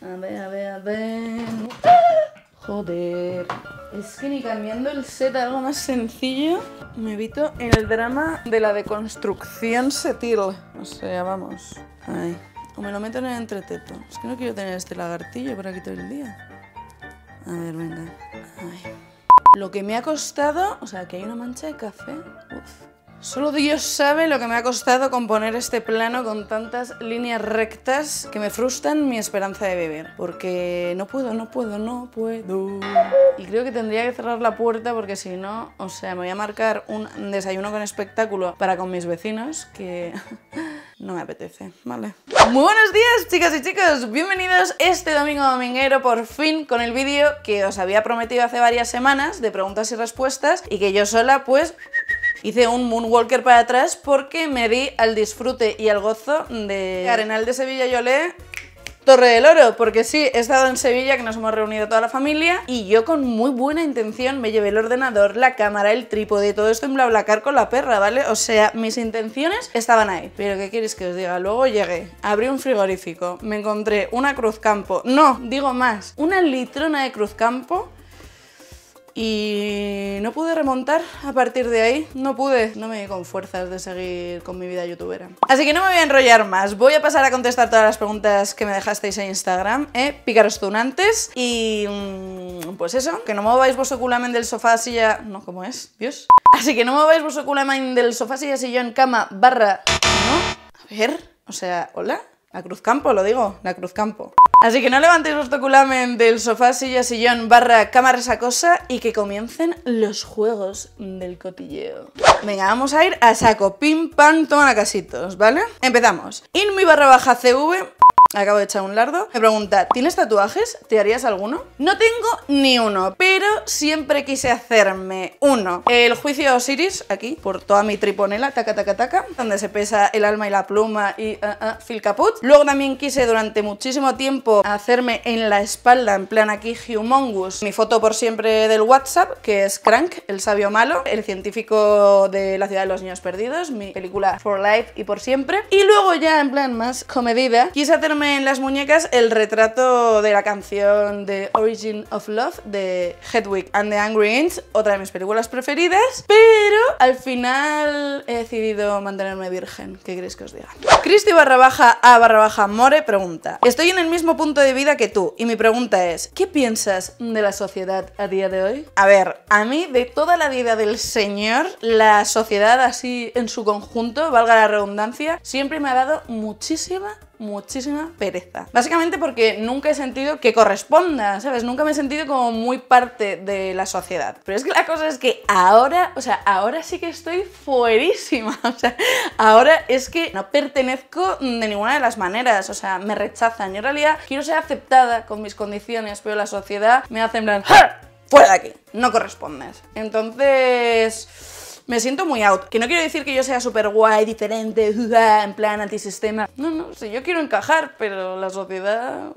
A ver, a ver, a ver. Joder. Es que ni cambiando el set a algo más sencillo, me evito el drama de la deconstrucción setil. O sea, vamos. Ay. O me lo meto en el entreteto. Es que no quiero tener este lagartillo por aquí todo el día. A ver, venga. Ay. Lo que me ha costado, o sea, que hay una mancha de café. Uf. Solo Dios sabe lo que me ha costado componer este plano con tantas líneas rectas que me frustran mi esperanza de beber. Porque no puedo, no puedo, no puedo. Y creo que tendría que cerrar la puerta porque si no, o sea, me voy a marcar un desayuno con espectáculo para con mis vecinos que... no me apetece, ¿vale? Muy buenos días, chicas y chicos. Bienvenidos este domingo dominguero, por fin, con el vídeo que os había prometido hace varias semanas de preguntas y respuestas y que yo sola, pues Hice un moonwalker para atrás porque me di al disfrute y al gozo de Arenal de Sevilla y Olé Torre del Oro, porque sí, he estado en Sevilla, que nos hemos reunido toda la familia, y yo con muy buena intención me llevé el ordenador, la cámara, el trípode, todo esto en BlaBlaCar con la perra, ¿vale? O sea, mis intenciones estaban ahí. Pero ¿qué queréis que os diga? Luego llegué, abrí un frigorífico, me encontré una cruzcampo, no, digo más, una litrona de cruzcampo y no pude remontar a partir de ahí, no pude, no me di con fuerzas de seguir con mi vida youtubera. Así que no me voy a enrollar más, voy a pasar a contestar todas las preguntas que me dejasteis en Instagram, ¿eh? tú tunantes y mm, pues eso, que no mováis vuestro culamen del sofá, silla... no, ¿cómo es? Dios. Así que no mováis vuestro culamen del sofá, silla, en cama, barra... ¿no? A ver, o sea, ¿hola? La Cruz Campo, lo digo, la Cruz Campo. Así que no levantéis vuestro culamen del sofá, silla, sillón, barra, esa cosa. y que comiencen los juegos del cotilleo. Venga, vamos a ir a saco, pim, pam, toma casitos, ¿vale? Empezamos. Inmi barra baja CV Acabo de echar un lardo. Me pregunta, ¿tienes tatuajes? ¿Te harías alguno? No tengo ni uno, pero siempre quise hacerme uno. El juicio Osiris, aquí, por toda mi triponela, taca, taca, taca, donde se pesa el alma y la pluma y fil ah, ah, Caput. Luego también quise durante muchísimo tiempo hacerme en la espalda, en plan aquí, humongous, mi foto por siempre del WhatsApp, que es Crank, el sabio malo, el científico de la ciudad de los niños perdidos, mi película For Life y por siempre. Y luego ya, en plan más comedida, quise hacerme en las muñecas el retrato de la canción de Origin of Love de Hedwig and the Angry Inch, otra de mis películas preferidas, pero al final he decidido mantenerme virgen. ¿Qué queréis que os diga? Cristi barra baja A barra baja More pregunta, estoy en el mismo punto de vida que tú y mi pregunta es, ¿qué piensas de la sociedad a día de hoy? A ver, a mí de toda la vida del señor, la sociedad así en su conjunto, valga la redundancia, siempre me ha dado muchísima muchísima pereza. Básicamente porque nunca he sentido que corresponda, ¿sabes? Nunca me he sentido como muy parte de la sociedad. Pero es que la cosa es que ahora, o sea, ahora sí que estoy fuerísima. O sea, ahora es que no pertenezco de ninguna de las maneras. O sea, me rechazan. Yo en realidad quiero ser aceptada con mis condiciones, pero la sociedad me hace en plan, ¡fuera de aquí! No correspondes. Entonces me siento muy out. Que no quiero decir que yo sea súper guay, diferente, en plan antisistema. No, no, si yo quiero encajar, pero la sociedad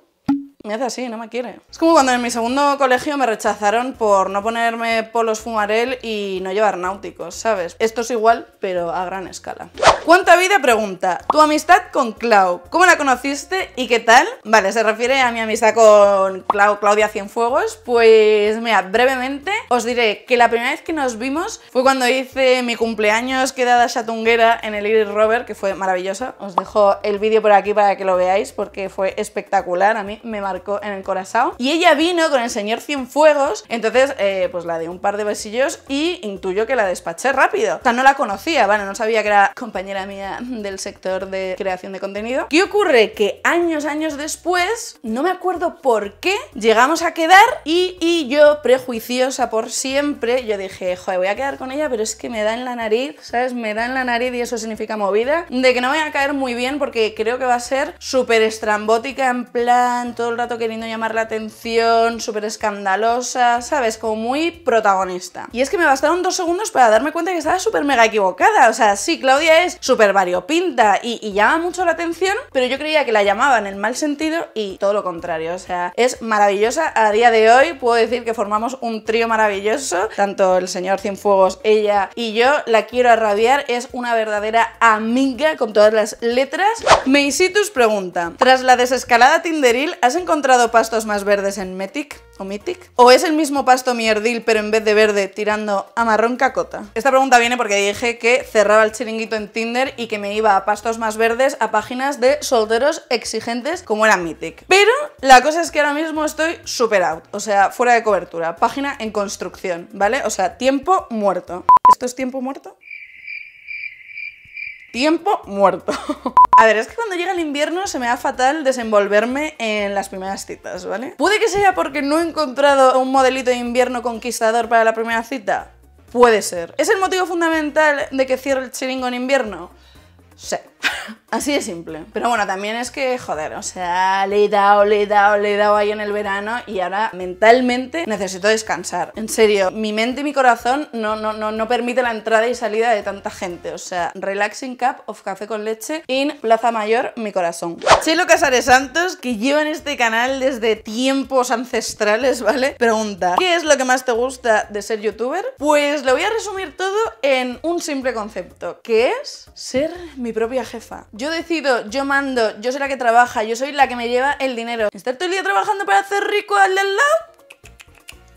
me hace así, no me quiere. Es como cuando en mi segundo colegio me rechazaron por no ponerme polos fumarel y no llevar náuticos, ¿sabes? Esto es igual, pero a gran escala. Cuánta vida pregunta, tu amistad con Clau, ¿cómo la conociste y qué tal? Vale, se refiere a mi amistad con Clau, Claudia Cienfuegos, pues mira, brevemente os diré que la primera vez que nos vimos fue cuando hice mi cumpleaños quedada chatunguera en el Iris Rover, que fue maravillosa, os dejo el vídeo por aquí para que lo veáis porque fue espectacular, a mí me marcó en el corazón y ella vino con el señor Cienfuegos, entonces eh, pues la di un par de bolsillos y intuyo que la despaché rápido, o sea, no la conocía, vale, no sabía que era compañera la mía del sector de creación de contenido. ¿Qué ocurre? Que años, años después, no me acuerdo por qué, llegamos a quedar y, y yo, prejuiciosa por siempre, yo dije, joder, voy a quedar con ella, pero es que me da en la nariz, ¿sabes? Me da en la nariz y eso significa movida, de que no voy a caer muy bien porque creo que va a ser súper estrambótica, en plan, todo el rato queriendo llamar la atención, súper escandalosa, ¿sabes? Como muy protagonista. Y es que me bastaron dos segundos para darme cuenta que estaba súper mega equivocada. O sea, sí, Claudia es Super variopinta y, y llama mucho la atención, pero yo creía que la llamaba en el mal sentido y todo lo contrario. O sea, es maravillosa. A día de hoy puedo decir que formamos un trío maravilloso, tanto el señor Cienfuegos, ella y yo. La quiero arrabiar es una verdadera amiga con todas las letras. Meisitus pregunta, tras la desescalada tinderil, ¿has encontrado pastos más verdes en Metic? ¿O Mythic? ¿O es el mismo pasto mierdil pero en vez de verde tirando a marrón cacota? Esta pregunta viene porque dije que cerraba el chiringuito en Tinder y que me iba a pastos más verdes a páginas de solteros exigentes como era Mythic. Pero la cosa es que ahora mismo estoy super out, o sea, fuera de cobertura, página en construcción, ¿vale? O sea, tiempo muerto. ¿Esto es tiempo muerto? tiempo muerto. A ver, es que cuando llega el invierno se me da fatal desenvolverme en las primeras citas, ¿vale? Puede que sea porque no he encontrado un modelito de invierno conquistador para la primera cita. Puede ser. ¿Es el motivo fundamental de que cierre el chiringo en invierno? Sí. Así de simple. Pero bueno, también es que, joder, o sea, le he dado, le he dado, le he dado ahí en el verano y ahora mentalmente necesito descansar. En serio, mi mente y mi corazón no, no, no, permite la entrada y salida de tanta gente. O sea, relaxing cup of café con leche en Plaza Mayor, mi corazón. Chelo Casares Santos, que lleva en este canal desde tiempos ancestrales, ¿vale? Pregunta, ¿qué es lo que más te gusta de ser youtuber? Pues lo voy a resumir todo en un simple concepto, que es ser mi propia gente jefa. Yo decido, yo mando, yo soy la que trabaja, yo soy la que me lleva el dinero. ¿Estar todo el día trabajando para hacer rico al lado?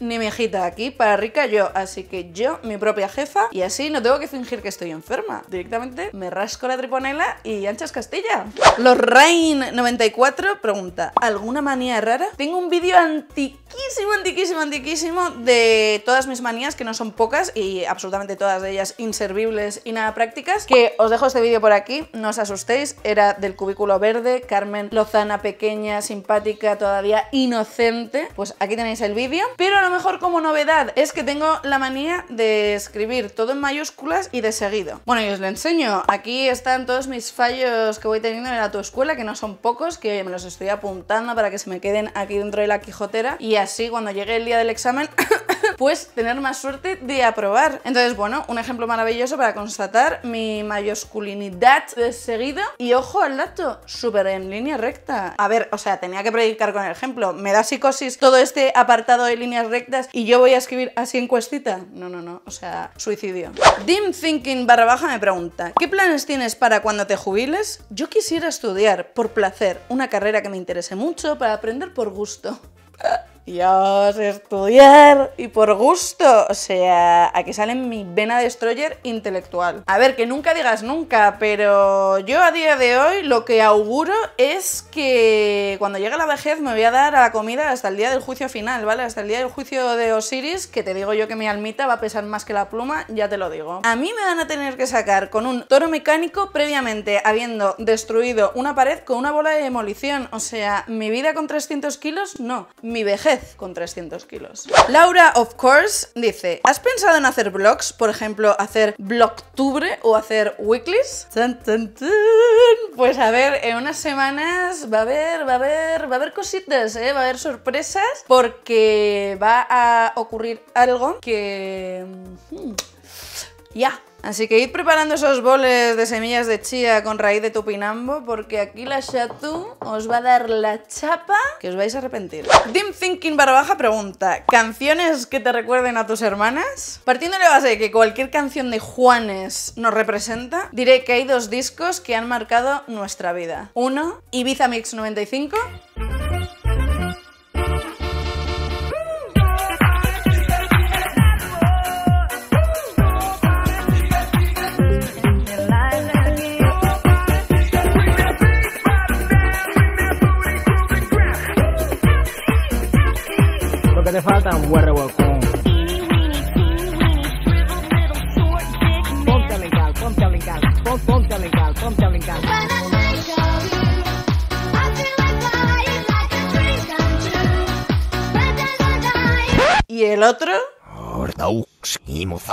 ni mi hijita aquí, para rica yo. Así que yo, mi propia jefa, y así no tengo que fingir que estoy enferma. Directamente me rasco la triponela y anchas Castilla. Los Rain94 pregunta, ¿alguna manía rara? Tengo un vídeo antiquísimo, antiquísimo, antiquísimo de todas mis manías, que no son pocas y absolutamente todas de ellas inservibles y nada prácticas, que os dejo este vídeo por aquí, no os asustéis, era del cubículo verde, Carmen Lozana pequeña, simpática, todavía inocente, pues aquí tenéis el vídeo, pero lo mejor como novedad es que tengo la manía de escribir todo en mayúsculas y de seguido. Bueno, y os lo enseño. Aquí están todos mis fallos que voy teniendo en la escuela, que no son pocos, que me los estoy apuntando para que se me queden aquí dentro de la quijotera. Y así cuando llegue el día del examen... pues tener más suerte de aprobar. Entonces, bueno, un ejemplo maravilloso para constatar mi mayúsculinidad de seguido. Y ojo al dato, súper en línea recta. A ver, o sea, tenía que predicar con el ejemplo. Me da psicosis todo este apartado de líneas rectas y yo voy a escribir así en cuestita. No, no, no. O sea, suicidio. Dim Thinking barra baja me pregunta, ¿qué planes tienes para cuando te jubiles? Yo quisiera estudiar por placer una carrera que me interese mucho para aprender por gusto. Dios, estudiar y por gusto. O sea, aquí sale mi vena destroyer intelectual. A ver, que nunca digas nunca, pero yo a día de hoy lo que auguro es que cuando llegue la vejez me voy a dar a la comida hasta el día del juicio final, ¿vale? Hasta el día del juicio de Osiris, que te digo yo que mi almita va a pesar más que la pluma, ya te lo digo. A mí me van a tener que sacar con un toro mecánico previamente habiendo destruido una pared con una bola de demolición. O sea, mi vida con 300 kilos, no. Mi vejez con 300 kilos. Laura, of course, dice, ¿has pensado en hacer vlogs? Por ejemplo, hacer octubre o hacer weeklys Pues a ver, en unas semanas va a haber, va a haber, va a haber cositas, ¿eh? va a haber sorpresas porque va a ocurrir algo que... Mm, hmm, ya. Así que id preparando esos boles de semillas de chía con raíz de tupinambo, porque aquí la Chatú os va a dar la chapa que os vais a arrepentir. Dim Thinking barra pregunta, ¿canciones que te recuerden a tus hermanas? Partiendo de la base de que cualquier canción de Juanes nos representa, diré que hay dos discos que han marcado nuestra vida. Uno, Ibiza Mix 95.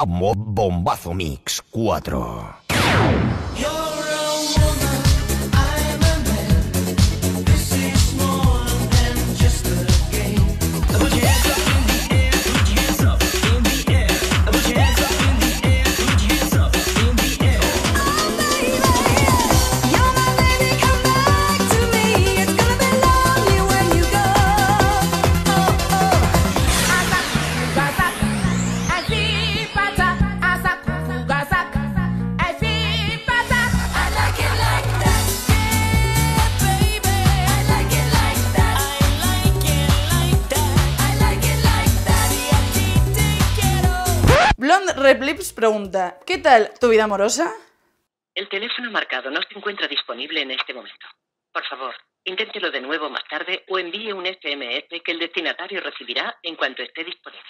Bombazo Mix 4. pregunta, ¿qué tal tu vida amorosa? El teléfono marcado no se encuentra disponible en este momento. Por favor, inténtelo de nuevo más tarde o envíe un SMS que el destinatario recibirá en cuanto esté disponible.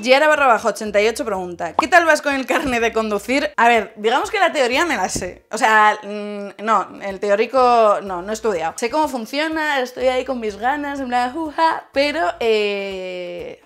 Yara barra bajo 88 pregunta, ¿qué tal vas con el carnet de conducir? A ver, digamos que la teoría me la sé. O sea, mm, no, el teórico no, no he estudiado. Sé cómo funciona, estoy ahí con mis ganas, bla, una pero... Eh,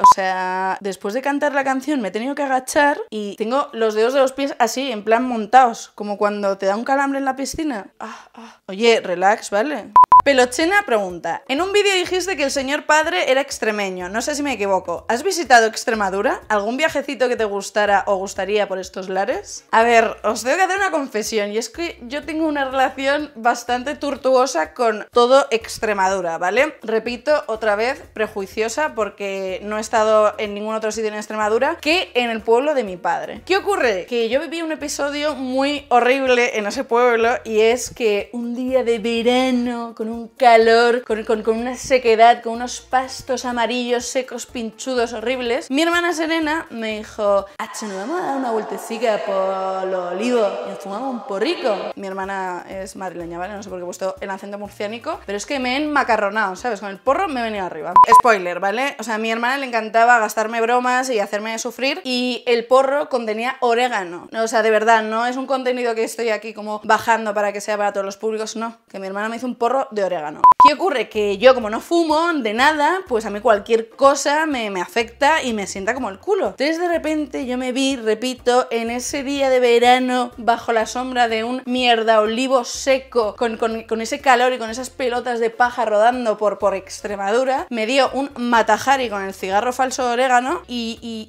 o sea, después de cantar la canción me he tenido que agachar y tengo los dedos de los pies así, en plan montados, como cuando te da un calambre en la piscina. Ah, ah. Oye, relax, ¿vale? Pelochena pregunta, en un vídeo dijiste que el señor padre era extremeño, no sé si me equivoco. ¿Has visitado Extremadura? ¿Algún viajecito que te gustara o gustaría por estos lares? A ver, os tengo que hacer una confesión y es que yo tengo una relación bastante tortuosa con todo Extremadura, ¿vale? Repito otra vez, prejuiciosa porque no he estado en ningún otro sitio en Extremadura que en el pueblo de mi padre. ¿Qué ocurre? Que yo viví un episodio muy horrible en ese pueblo y es que un día de verano con un calor, con, una sequedad, con unos pastos amarillos, secos, pinchudos, horribles. Mi hermana Serena me dijo, "Hacho, nos vamos a dar una vueltecita por los olivos y nos fumamos un porrico. Mi hermana es madrileña, ¿vale? No sé por qué he puesto el acento murciánico, pero es que me he enmacarronado, ¿sabes? Con el porro me he venido arriba. Spoiler, ¿vale? O sea, mi hermana le encantaba gastarme bromas y hacerme sufrir y el porro contenía orégano. O sea, de verdad, no es un contenido que estoy aquí como bajando para que sea para todos los públicos, no. Que mi hermana me hizo un porro de orégano. ¿Qué ocurre? Que yo como no fumo de nada, pues a mí cualquier cosa me, afecta y me sienta como el culo. Entonces de repente yo me vi, repito, en ese día de verano bajo la sombra de un mierda olivo seco con, ese calor y con esas pelotas de paja rodando por, por Extremadura, me dio un matajari con el cigarro falso de orégano y,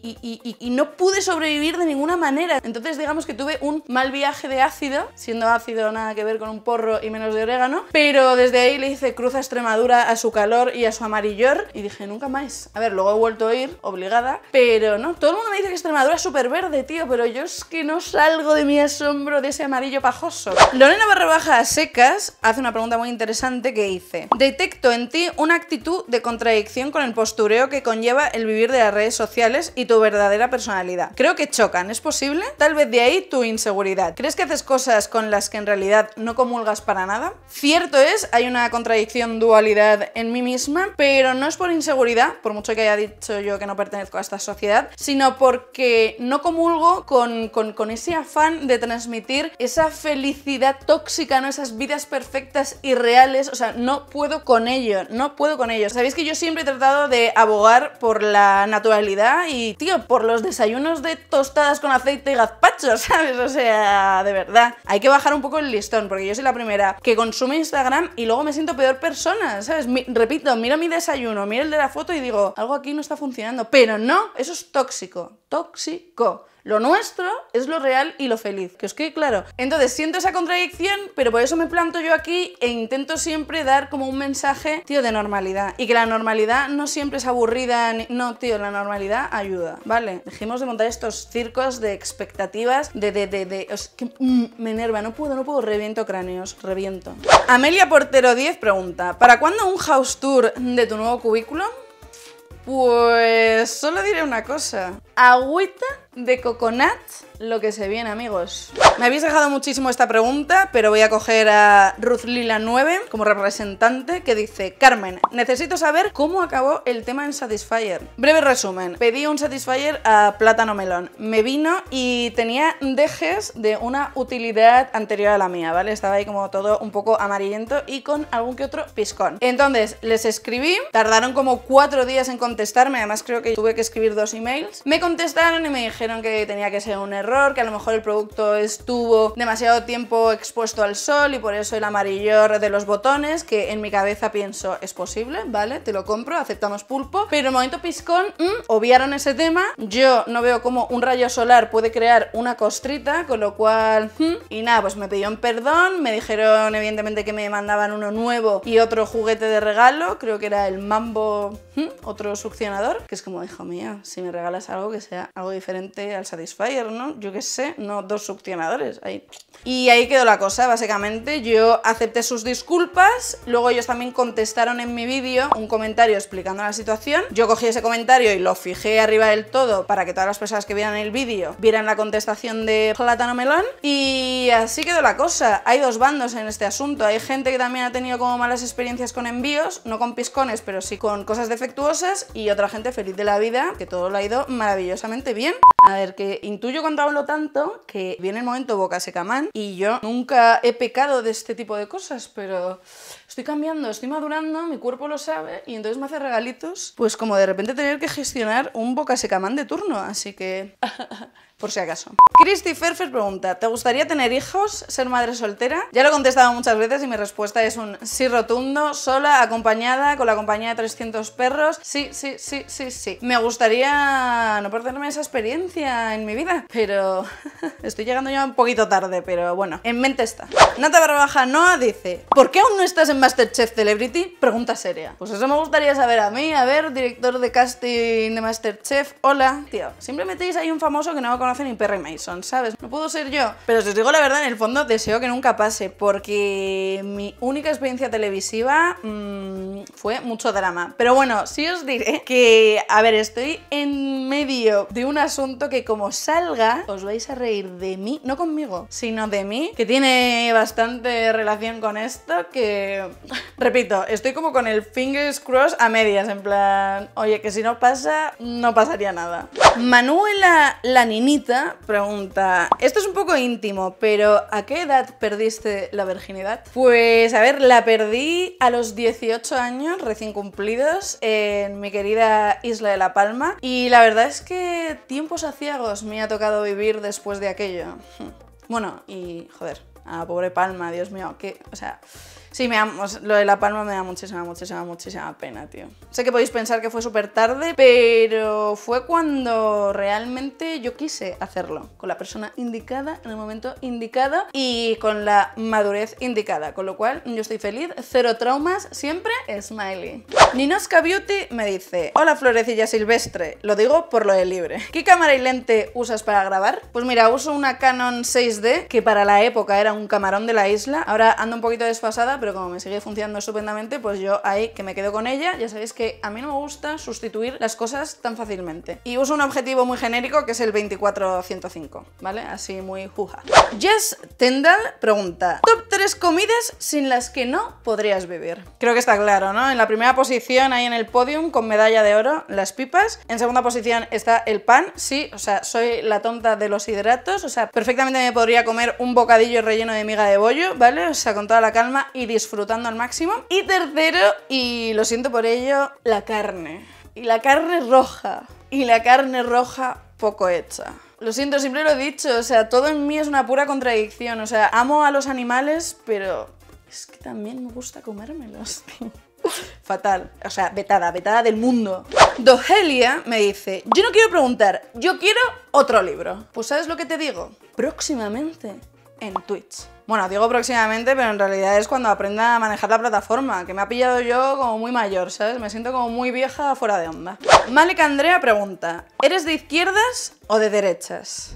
y no pude sobrevivir de ninguna manera. Entonces digamos que tuve un mal viaje de ácido, siendo ácido nada que ver con un porro y menos de orégano, pero desde le hice cruza Extremadura a su calor y a su amarillor y dije, nunca más. A ver, luego he vuelto a ir, obligada, pero no. Todo el mundo me dice que Extremadura es súper verde, tío, pero yo es que no salgo de mi asombro de ese amarillo pajoso. Lorena Barrabaja secas hace una pregunta muy interesante que hice. Detecto en ti una actitud de contradicción con el postureo que conlleva el vivir de las redes sociales y tu verdadera personalidad. Creo que chocan, ¿es posible? Tal vez de ahí tu inseguridad. ¿Crees que haces cosas con las que en realidad no comulgas para nada? Cierto es, hay una contradicción, dualidad en mí misma, pero no es por inseguridad, por mucho que haya dicho yo que no pertenezco a esta sociedad, sino porque no comulgo con, con, ese afán de transmitir esa felicidad tóxica, ¿no? esas vidas perfectas y reales, o sea, no puedo con ello, no puedo con ello. Sabéis que yo siempre he tratado de abogar por la naturalidad y, tío, por los desayunos de tostadas con aceite y gazpacho, ¿sabes? O sea, de verdad. Hay que bajar un poco el listón, porque yo soy la primera que consume Instagram y luego me siento peor persona, ¿sabes? repito, miro mi desayuno, miro el de la foto y digo, algo aquí no está funcionando, pero no, eso es tóxico, tóxico. Lo nuestro es lo real y lo feliz, que os quede claro. Entonces siento esa contradicción, pero por eso me planto yo aquí e intento siempre dar como un mensaje, tío, de normalidad. Y que la normalidad no siempre es aburrida, no, tío, la normalidad ayuda, ¿vale? Dejemos de montar estos circos de expectativas, de, de, de, de... que, mm, me enerva, no puedo, no puedo, reviento cráneos, reviento. Amelia Portero 10 pregunta, ¿para cuándo un house tour de tu nuevo cubículo? Pues solo diré una cosa agüita de coconut lo que se viene, amigos. Me habéis dejado muchísimo esta pregunta, pero voy a coger a Ruth Lila 9 como representante, que dice Carmen, necesito saber cómo acabó el tema en Satisfyer. Breve resumen. Pedí un Satisfyer a plátano melón. Me vino y tenía dejes de una utilidad anterior a la mía, ¿vale? Estaba ahí como todo un poco amarillento y con algún que otro piscón. Entonces, les escribí, tardaron como cuatro días en contestarme, además creo que tuve que escribir dos emails. Me contestaron y me dijeron que tenía que ser un error, que a lo mejor el producto estuvo demasiado tiempo expuesto al sol y por eso el amarillor de los botones, que en mi cabeza pienso es posible, ¿vale? Te lo compro, aceptamos pulpo, pero en el momento piscón mm, obviaron ese tema, yo no veo cómo un rayo solar puede crear una costrita, con lo cual... Mm, y nada, pues me pidieron perdón, me dijeron evidentemente que me mandaban uno nuevo y otro juguete de regalo, creo que era el Mambo, mm, otro succionador, que es como, hijo mío, si me regalas algo que sea algo diferente al Satisfyer, ¿no? Yo qué sé, no dos succionadores ahí. Y ahí quedó la cosa, básicamente. Yo acepté sus disculpas, luego ellos también contestaron en mi vídeo un comentario explicando la situación. Yo cogí ese comentario y lo fijé arriba del todo para que todas las personas que vieran el vídeo vieran la contestación de Platano Melón. Y así quedó la cosa. Hay dos bandos en este asunto. Hay gente que también ha tenido como malas experiencias con envíos, no con piscones, pero sí con cosas defectuosas, y otra gente feliz de la vida, que todo lo ha ido maravilloso maravillosamente bien. A ver, que intuyo cuando hablo tanto que viene el momento boca secamán y yo nunca he pecado de este tipo de cosas, pero estoy cambiando, estoy madurando, mi cuerpo lo sabe y entonces me hace regalitos, pues como de repente tener que gestionar un boca secamán de turno, así que... por si acaso. Christy Ferfer pregunta, ¿te gustaría tener hijos, ser madre soltera? Ya lo he contestado muchas veces y mi respuesta es un sí rotundo, sola, acompañada, con la compañía de 300 perros. Sí, sí, sí, sí, sí. Me gustaría no perderme esa experiencia en mi vida, pero estoy llegando ya un poquito tarde, pero bueno, en mente está. Nata Barbaja Noa dice, ¿por qué aún no estás en Masterchef Celebrity? Pregunta seria. Pues eso me gustaría saber a mí, a ver, director de casting de Masterchef, hola. Tío, Simplemente metéis ahí un famoso que no conoce hace ni Perry Mason, ¿sabes? No puedo ser yo. Pero si os digo la verdad, en el fondo deseo que nunca pase, porque mi única experiencia televisiva mm, fue mucho drama. Pero bueno, sí os diré que, a ver, estoy en medio de un asunto que como salga, os vais a reír de mí, no conmigo, sino de mí, que tiene bastante relación con esto, que, repito, estoy como con el fingers crossed a medias, en plan, oye, que si no pasa, no pasaría nada. Manuela, la ninita, pregunta, esto es un poco íntimo, pero ¿a qué edad perdiste la virginidad? Pues a ver, la perdí a los 18 años recién cumplidos en mi querida isla de La Palma y la verdad es que tiempos aciagos me ha tocado vivir después de aquello. Bueno, y joder, a pobre Palma, Dios mío, que, o sea... Sí, me lo de La Palma me da muchísima, muchísima, muchísima pena, tío. Sé que podéis pensar que fue súper tarde, pero fue cuando realmente yo quise hacerlo, con la persona indicada, en el momento indicado y con la madurez indicada, con lo cual yo estoy feliz, cero traumas, siempre smiley. Ninosca Beauty me dice, hola florecilla silvestre, lo digo por lo de libre. ¿Qué cámara y lente usas para grabar? Pues mira, uso una Canon 6D, que para la época era un camarón de la isla, ahora ando un poquito desfasada, pero como me sigue funcionando estupendamente, pues yo ahí que me quedo con ella. Ya sabéis que a mí no me gusta sustituir las cosas tan fácilmente. Y uso un objetivo muy genérico que es el 24-105, ¿vale? Así muy juja. Jess Tendal pregunta, top 3 comidas sin las que no podrías vivir. Creo que está claro, ¿no? En la primera posición, ahí en el podium, con medalla de oro, las pipas. En segunda posición está el pan, sí, o sea, soy la tonta de los hidratos, o sea, perfectamente me podría comer un bocadillo relleno de miga de bollo, ¿vale? O sea, con toda la calma y disfrutando al máximo. Y tercero, y lo siento por ello, la carne. Y la carne roja. Y la carne roja poco hecha. Lo siento, siempre lo he dicho, o sea, todo en mí es una pura contradicción. O sea, amo a los animales, pero es que también me gusta comérmelos, Fatal. O sea, vetada, vetada del mundo. Dogelia me dice, yo no quiero preguntar, yo quiero otro libro. Pues ¿sabes lo que te digo? Próximamente en Twitch. Bueno, digo próximamente, pero en realidad es cuando aprenda a manejar la plataforma, que me ha pillado yo como muy mayor, ¿sabes? Me siento como muy vieja fuera de onda. Malika Andrea pregunta, ¿eres de izquierdas o de derechas?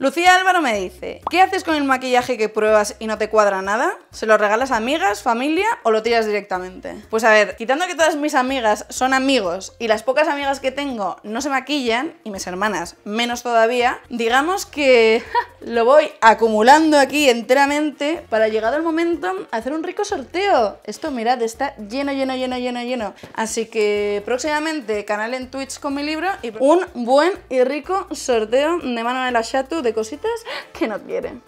Lucía Álvaro me dice, ¿qué haces con el maquillaje que pruebas y no te cuadra nada? ¿Se lo regalas a amigas, familia o lo tiras directamente? Pues a ver, quitando que todas mis amigas son amigos y las pocas amigas que tengo no se maquillan, y mis hermanas menos todavía, digamos que lo voy acumulando aquí enteramente para llegado el momento hacer un rico sorteo. Esto mirad, está lleno, lleno, lleno, lleno, lleno. Así que próximamente canal en Twitch con mi libro y un buen y rico sorteo de mano la la de cositas que no quieren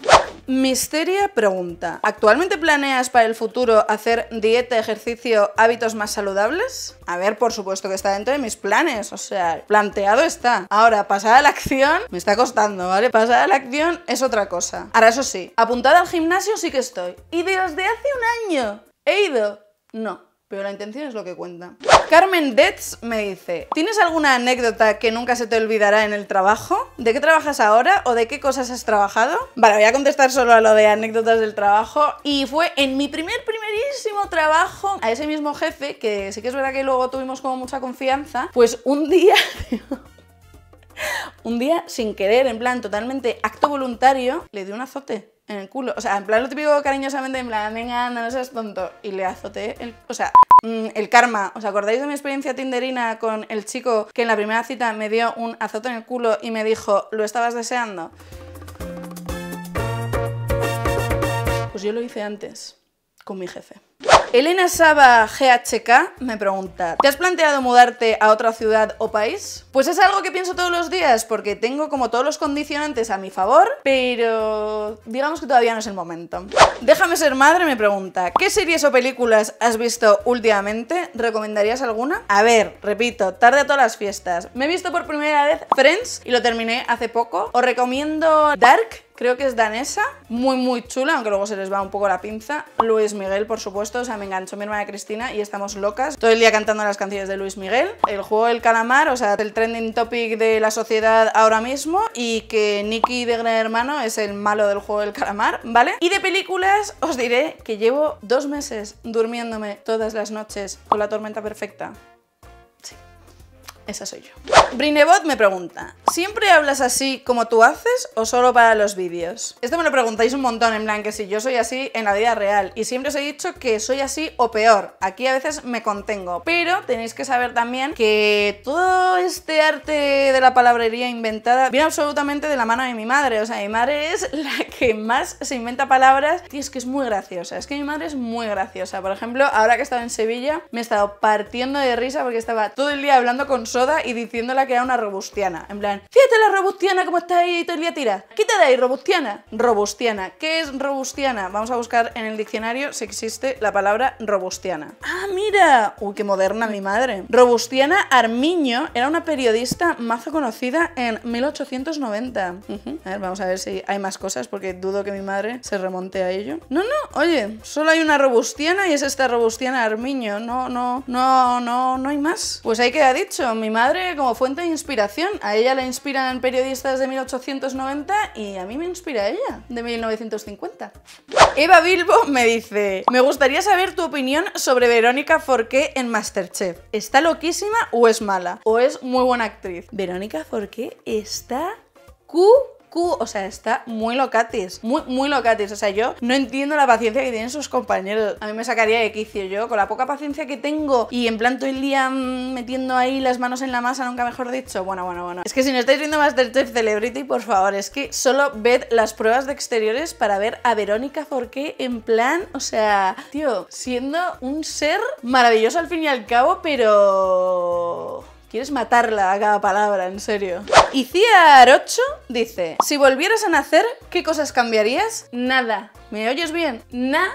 Misteria pregunta, ¿actualmente planeas para el futuro hacer dieta, ejercicio, hábitos más saludables? A ver, por supuesto que está dentro de mis planes, o sea, planteado está. Ahora, pasada la acción, me está costando, ¿vale? Pasada a la acción es otra cosa. Ahora, eso sí, apuntada al gimnasio sí que estoy. Y desde hace un año he ido. No, pero la intención es lo que cuenta. Carmen Detz me dice, ¿tienes alguna anécdota que nunca se te olvidará en el trabajo? ¿De qué trabajas ahora o de qué cosas has trabajado? Vale, voy a contestar solo a lo de anécdotas del trabajo y fue en mi primer, primerísimo trabajo a ese mismo jefe, que sí que es verdad que luego tuvimos como mucha confianza, pues un día... un día sin querer, en plan totalmente acto voluntario, le di un azote en el culo. O sea, en plan lo típico cariñosamente, en plan, venga, no seas tonto. Y le azoté el... O sea, mm, el karma. ¿Os acordáis de mi experiencia tinderina con el chico que en la primera cita me dio un azote en el culo y me dijo, ¿lo estabas deseando? Pues yo lo hice antes, con mi jefe. Elena Saba GHK me pregunta, ¿te has planteado mudarte a otra ciudad o país? Pues es algo que pienso todos los días porque tengo como todos los condicionantes a mi favor, pero digamos que todavía no es el momento. Déjame ser madre me pregunta, ¿qué series o películas has visto últimamente? ¿Recomendarías alguna? A ver, repito, tarde a todas las fiestas. Me he visto por primera vez Friends y lo terminé hace poco. ¿O recomiendo Dark creo que es danesa, muy muy chula, aunque luego se les va un poco la pinza. Luis Miguel, por supuesto, o sea, me enganchó mi hermana Cristina y estamos locas todo el día cantando las canciones de Luis Miguel. El juego del calamar, o sea, el trending topic de la sociedad ahora mismo y que Nicky de Gran Hermano es el malo del juego del calamar, ¿vale? Y de películas os diré que llevo dos meses durmiéndome todas las noches con La Tormenta Perfecta esa soy yo. Brinebot me pregunta, ¿siempre hablas así como tú haces o solo para los vídeos? Esto me lo preguntáis un montón, en plan que si yo soy así en la vida real y siempre os he dicho que soy así o peor, aquí a veces me contengo, pero tenéis que saber también que todo este arte de la palabrería inventada viene absolutamente de la mano de mi madre, o sea, mi madre es la que más se inventa palabras y es que es muy graciosa, es que mi madre es muy graciosa, por ejemplo, ahora que estaba en Sevilla me he estado partiendo de risa porque estaba todo el día hablando con soda y diciéndola que era una robustiana. En plan, fíjate la robustiana como está ahí todo el día tira. Quita de ahí, robustiana. Robustiana. ¿Qué es robustiana? Vamos a buscar en el diccionario si existe la palabra robustiana. ¡Ah, mira! Uy, qué moderna mi madre. Robustiana Armiño era una periodista mazo conocida en 1890. A ver, vamos a ver si hay más cosas porque dudo que mi madre se remonte a ello. No, no, oye, solo hay una robustiana y es esta robustiana Armiño. No, no, no, no, no hay más. Pues ahí queda dicho mi madre como fuente de inspiración. A ella la inspiran periodistas de 1890 y a mí me inspira ella, de 1950. Eva Bilbo me dice, me gustaría saber tu opinión sobre Verónica Forqué en Masterchef. ¿Está loquísima o es mala? ¿O es muy buena actriz? Verónica Forqué está... Q o sea, está muy locatis, muy, muy locatis. O sea, yo no entiendo la paciencia que tienen sus compañeros. A mí me sacaría de quicio yo, con la poca paciencia que tengo y en plan todo el día mm, metiendo ahí las manos en la masa, nunca mejor dicho. Bueno, bueno, bueno. Es que si no estáis viendo Masterchef Celebrity, por favor, es que solo ved las pruebas de exteriores para ver a Verónica Forqué en plan, o sea, tío, siendo un ser maravilloso al fin y al cabo, pero... Quieres matarla a cada palabra, en serio. Y 8 dice, si volvieras a nacer, ¿qué cosas cambiarías? Nada. ¿Me oyes bien? na.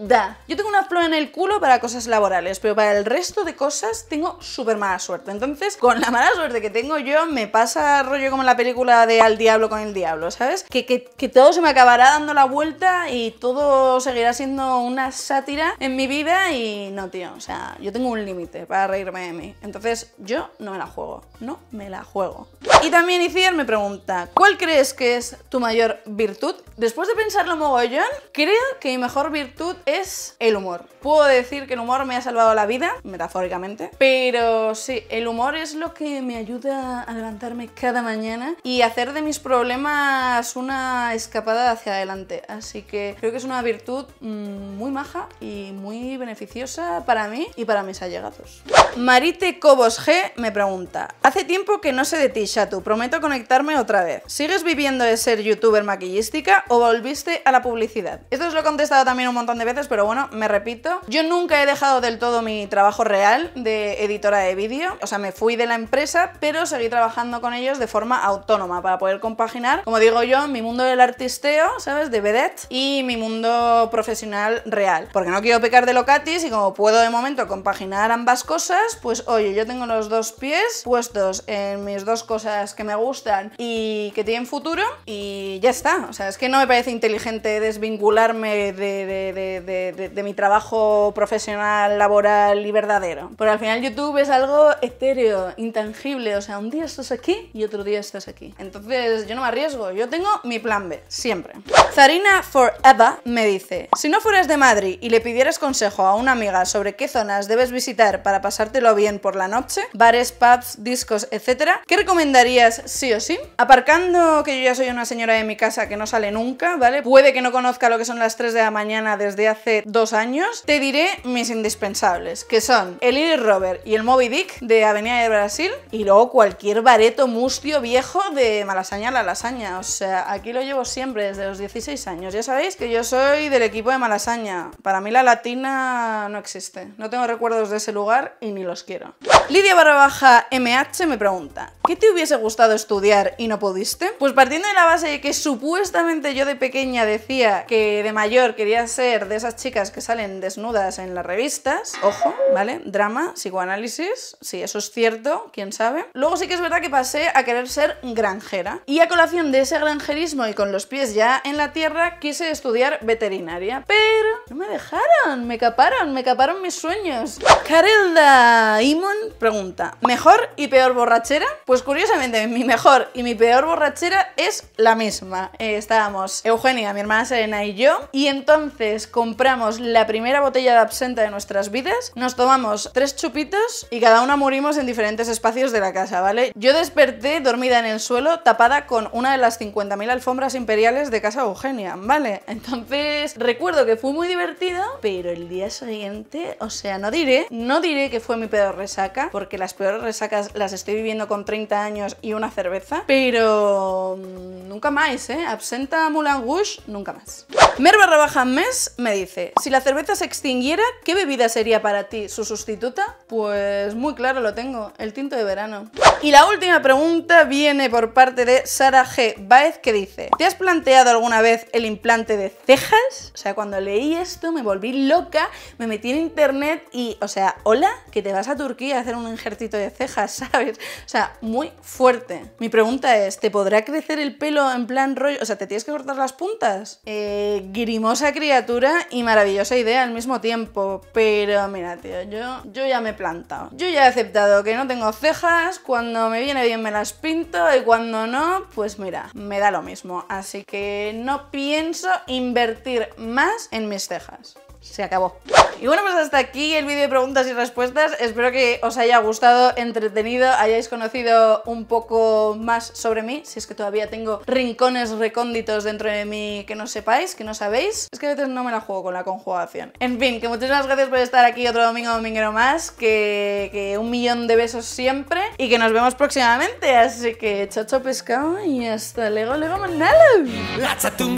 Da. Yo tengo una flor en el culo para cosas laborales, pero para el resto de cosas tengo súper mala suerte. Entonces, con la mala suerte que tengo yo, me pasa rollo como la película de Al Diablo con el Diablo, ¿sabes? Que, todo se me acabará dando la vuelta y todo seguirá siendo una sátira en mi vida y no, tío. O sea, yo tengo un límite para reírme de mí. Entonces, yo no me la juego. No me la juego. Y también Iciar me pregunta, ¿cuál crees que es tu mayor virtud? Después de pensarlo mogollón, creo que mi mejor virtud es el humor. Puedo decir que el humor me ha salvado la vida, metafóricamente, pero sí, el humor es lo que me ayuda a levantarme cada mañana y hacer de mis problemas una escapada hacia adelante. Así que creo que es una virtud mm, muy maja y muy beneficiosa para mí y para mis allegados. Marite Cobos G me pregunta, hace tiempo que no sé de ti, Shatu, prometo conectarme otra vez. ¿Sigues viviendo de ser youtuber maquillística o volviste a la publicidad? Esto os lo he contestado también un montón de veces, pero bueno, me repito. Yo nunca he dejado del todo mi trabajo real de editora de vídeo, o sea, me fui de la empresa, pero seguí trabajando con ellos de forma autónoma para poder compaginar, como digo yo, mi mundo del artisteo, ¿sabes? De vedette y mi mundo profesional real. Porque no quiero pecar de locatis y como puedo de momento compaginar ambas cosas, pues oye, yo tengo los dos pies puestos en mis dos cosas que me gustan y que tienen futuro y ya está. O sea, es que no me parece inteligente desvincularme de, mi trabajo profesional, laboral y verdadero. Porque al final YouTube es algo etéreo, intangible. O sea, un día estás aquí y otro día estás aquí. Entonces yo no me arriesgo, yo tengo mi plan B, siempre. Zarina Forever me dice, si no fueras de Madrid y le pidieras consejo a una amiga sobre qué zonas debes visitar para pasártelo bien por la noche, bares, pubs, discos, etcétera, ¿qué recomendarías sí o sí? Aparcando que yo ya soy una señora de mi casa que no sale nunca, ¿vale? Puede que no conozca lo que son las 3 de la mañana desde hace dos años, te diré mis indispensables, que son el Iris Rover y el Moby Dick de Avenida de Brasil y luego cualquier bareto mustio viejo de Malasaña a la lasaña. O sea, aquí lo llevo siempre desde los 18 años. Ya sabéis que yo soy del equipo de Malasaña. Para mí la latina no existe. No tengo recuerdos de ese lugar y ni los quiero. Lidia barra MH me pregunta, ¿qué te hubiese gustado estudiar y no pudiste? Pues partiendo de la base de que supuestamente yo de pequeña decía que de mayor quería ser de esas chicas que salen desnudas en las revistas, ojo, ¿vale? Drama, psicoanálisis, sí, eso es cierto, quién sabe. Luego sí que es verdad que pasé a querer ser granjera. Y a colación de ese granjerismo y con los pies ya en la tierra quise estudiar veterinaria, pero no me dejaron, me caparon, me caparon mis sueños. Carelda Imon pregunta, ¿mejor y peor borrachera? Pues curiosamente, mi mejor y mi peor borrachera es la misma. Eh, estábamos Eugenia, mi hermana Serena y yo, y entonces compramos la primera botella de absenta de nuestras vidas, nos tomamos tres chupitos y cada una morimos en diferentes espacios de la casa, ¿vale? Yo desperté dormida en el suelo, tapada con una de las 50.000 alfombras imperiales de casa Eugenia Genial, ¿vale? Entonces, recuerdo que fue muy divertido, pero el día siguiente, o sea, no diré, no diré que fue mi peor resaca, porque las peores resacas las estoy viviendo con 30 años y una cerveza, pero mm, nunca más, ¿eh? Absenta Gush, nunca más. Merba barra mes me dice, si la cerveza se extinguiera, ¿qué bebida sería para ti su sustituta? Pues muy claro lo tengo, el tinto de verano. Y la última pregunta viene por parte de Sara G. Baez que dice, ¿te has planteado alguna vez el implante de cejas? O sea, cuando leí esto me volví loca, me metí en internet y, o sea, hola, que te vas a Turquía a hacer un injertito de cejas, ¿sabes? O sea, muy fuerte. Mi pregunta es, ¿te podrá crecer el pelo en plan rollo? O sea, ¿te tienes que cortar las puntas? Eh, grimosa criatura y maravillosa idea al mismo tiempo. Pero mira, tío, yo, yo ya me he plantado. Yo ya he aceptado que no tengo cejas, cuando me viene bien me las pinto y cuando no, pues mira, me da lo mismo. Así que no pienso invertir más en mis cejas se acabó. Y bueno, pues hasta aquí el vídeo de preguntas y respuestas. Espero que os haya gustado, entretenido, hayáis conocido un poco más sobre mí, si es que todavía tengo rincones recónditos dentro de mí que no sepáis, que no sabéis. Es que a veces no me la juego con la conjugación. En fin, que muchísimas gracias por estar aquí otro domingo dominguero más, que, un millón de besos siempre y que nos vemos próximamente. Así que chao pescado y hasta luego, luego manalo. Eh,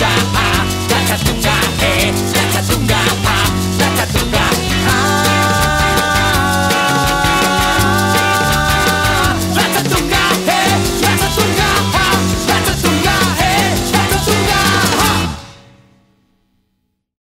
ah, eh, la tunggal up, ah, la tunggal